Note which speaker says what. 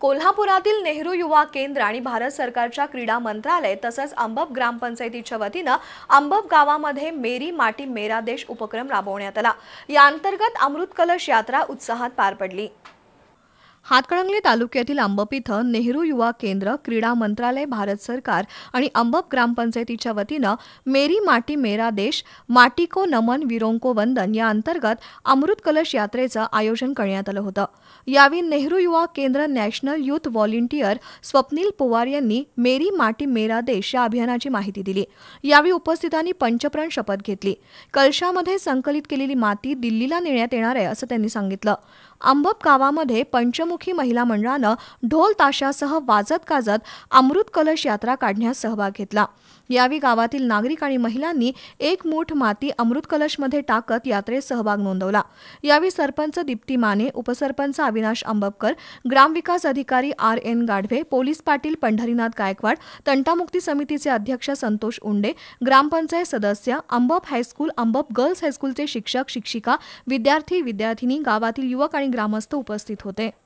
Speaker 1: कोल्हापुरातील नेहरू युवा केंद्र आणि भारत सरकारच्या क्रीडा मंत्रालय तसंच अंबब ग्रामपंचायतीच्या वतीनं अंबब गावामध्ये मेरी माटी मेरा देश उपक्रम राबवण्यात आला अंतर्गत अमृत कलश यात्रा उत्साहात पार पडली हातकणंगले तालुक्यातील अंबप इथं नेहरू युवा केंद्र क्रीडा मंत्रालय भारत सरकार आणि अंबप ग्रामपंचायतीच्या वतीनं मेरी माटी मेरा देश माटिको नमन विरोंको वंदन या अंतर्गत अमृत कलश यात्रेचं आयोजन करण्यात आलं होतं यावेळी Nehru Yuva Kendra national youth volunteer Swapnil Powar यांनी मेरी माटी मेरा देश या अभियानाची माहिती दिली यावेळी उपस्थितांनी पंचप्रण शपथ घेतली कलशामध्ये संकलित केलेली माती दिल्लीला नेण्यात येणार आहे असं त्यांनी सांगितलं अंबप गावामध्ये पंचमुख महिला मंडळानं ढोल ताशासह वाजत गाजत अमृत कलश यात्रा काढण्यास सहभाग घेतला यावेळी गावातील नागरिक आणि महिलांनी एक मूठ माती अमृत कलशमध्ये टाकत यात्रेत सहभाग नोंदवला यावेळी सरपंच दीप्ती माने उपसरपंच अविनाश आंबपकर ग्रामविकास अधिकारी R N Gadhave police Patil Pandharinath Gaikwad तंटामुक्ती समितीचे अध्यक्ष संतोष उंडे ग्रामपंचायत सदस्य अंबप हायस्कूल अंबप गर्ल्स हायस्कूलचे शिक्षक शिक्षिका विद्यार्थी विद्यार्थिनी गावातील युवक आणि ग्रामस्थ उपस्थित होते